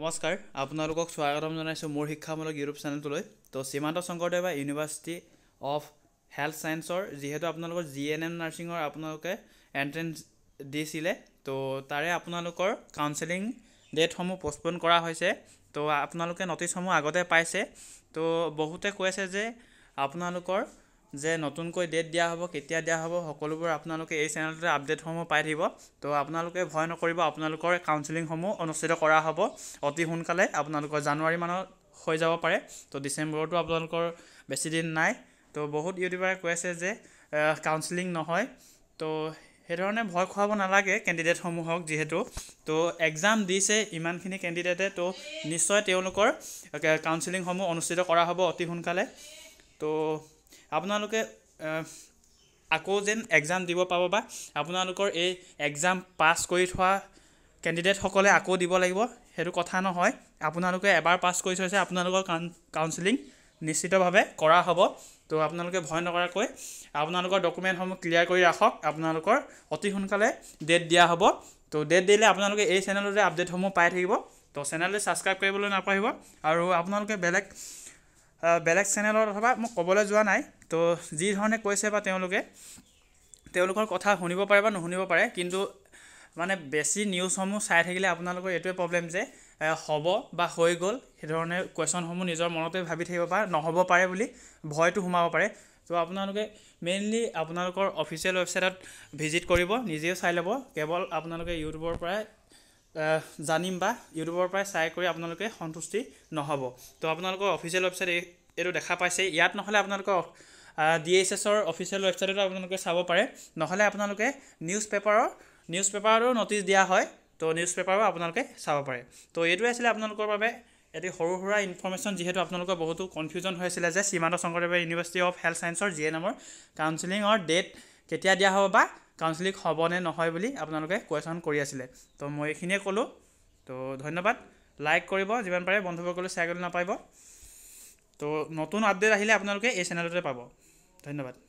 নমস্কাৰ আপোনালোকক স্বাগতম জনাইছোঁ মোৰ শিক্ষামূলক ইউটিউব চেনেলটোলৈ তো সীমান্ত শংকৰদেৱা ইউনিভাৰ্চিটি অফ হেল্থ চায়েন্সৰ যিহেতু আপোনালোকৰ জি এন এম নাৰ্ছিঙৰ আপোনালোকে এণ্ট্ৰেঞ্চ দিছিলে তো তাৰে আপোনালোকৰ কাউঞ্চেলিং ডেটসমূহ পষ্টপ'ন কৰা হৈছে তো আপোনালোকে নটিছসমূহ আগতে পাইছে তো বহুতে কৈ আছে যে আপোনালোকৰ যে নতুনকৈ ডেট দিয়া হ'ব কেতিয়া দিয়া হ্ব সকলোবোৰ আপোনালোকে এই চেনেলটোতে আপডেটসমূহ পাই থাকিব তো আপোনালোকে ভয় নকৰিব আপোনালোকৰ কাউন্সিলিংসমূহ অনুষ্ঠিত কৰা হ'ব অতি সোনকালে আপোনালোকৰ জানুৱাৰীমানত হৈ যাব পাৰে তো ডিচেম্বৰতো আপোনালোকৰ বেছিদিন নাই তো বহুত ইউটিউবাৰে কৈ আছে যে কাউন্সিলিং নহয় তো সেইধৰণে ভয় খুৱাব নালাগে কেণ্ডিডেটসমূহক যিহেতু তো এক্সাম দিছে ইমানখিনি কেণ্ডিডেটে তো নিশ্চয় তেওঁলোকৰ কাউন্সিলিংসমূহ অনুষ্ঠিত কৰা হ'ব অতি সোনকালে তো আপোনালোকে আকৌ যেন এক্সাম দিব পাব বা আপোনালোকৰ এই এক্সাম পাছ কৰি থোৱা কেণ্ডিডেটসকলে আকৌ দিব লাগিব সেইটো কথা নহয় আপোনালোকে এবাৰ পাছ কৰি থৈছে আপোনালোকৰ কাউন্সিলিং নিশ্চিতভাৱে কৰা হ'ব তো আপোনালোকে ভয় নকৰাকৈ আপোনালোকৰ ডকুমেণ্টসমূহ ক্লিয়াৰ কৰি ৰাখক আপোনালোকৰ অতি সোনকালে ডেট দিয়া হ'ব তো ডেট দিলে আপোনালোকে এই চেনেলতে আপডেটসমূহ পাই থাকিব তো চেনেললৈ ছাবস্ক্ৰাইব কৰিবলৈ নাপাহৰিব আৰু আপোনালোকে বেলেগ বেলেগ চেনেলত অথবা মোক ক'বলৈ যোৱা নাই তো যি ধৰণে কৈছে বা তেওঁলোকে তেওঁলোকৰ কথা শুনিব পাৰে বা নুশুনিব পাৰে কিন্তু মানে বেছি নিউজসমূহ চাই থাকিলে আপোনালোকৰ এইটোৱে প্ৰব্লেম যে হ'ব বা হৈ গ'ল সেইধৰণে কুৱেশ্যনসমূহ নিজৰ মনতে ভাবি থাকিব বা নহ'ব পাৰে বুলি ভয়টো সোমাব পাৰে তো আপোনালোকে মেইনলি আপোনালোকৰ অফিচিয়েল ৱেবছাইটত ভিজিট কৰিব নিজেও চাই ল'ব কেৱল আপোনালোকে ইউটিউবৰ পৰাই জানিম বা ইউটিউবৰ পৰা চাই কৰি আপোনালোকে সন্তুষ্টি নহ'ব তো আপোনালোকৰ অফিচিয়েল ৱেবছাইট এই এইটো দেখা পাইছে ইয়াত নহ'লে আপোনালোকৰ ডি এইচ এছৰ অফিচিয়েল ৱেবছাইটতো আপোনালোকে চাব পাৰে নহ'লে আপোনালোকে নিউজ পেপাৰৰ নিউজ পেপাৰতো নটিচ দিয়া হয় তো নিউজ পেপাৰো আপোনালোকে চাব পাৰে তো এইটোৱে আছিলে আপোনালোকৰ বাবে এটি সৰু সুৰা ইনফৰ্মেশ্যন যিহেতু আপোনালোকৰ বহুতো কনফিউজন হৈ আছিলে যে Srimanta Sankardev university of health চায়েন্সৰ জি এ নামৰ কাউঞ্চিলিঙৰ ডেট কেতিয়া দিয়া হ'ব বা কাউন্সিলিং হ'বনে নহয় বুলি আপোনালোকে কুৱেশ্যন কৰি আছিলে তো মই এইখিনিয়ে ক'লোঁ তো ধন্যবাদ লাইক কৰিব যিমান পাৰে বন্ধুবৰ্গলৈ চাই কৰিবলৈ নাপাৰিব তো নতুন আপডেট আহিলে আপোনালোকে এই চেনেলটোতে পাব ধন্যবাদ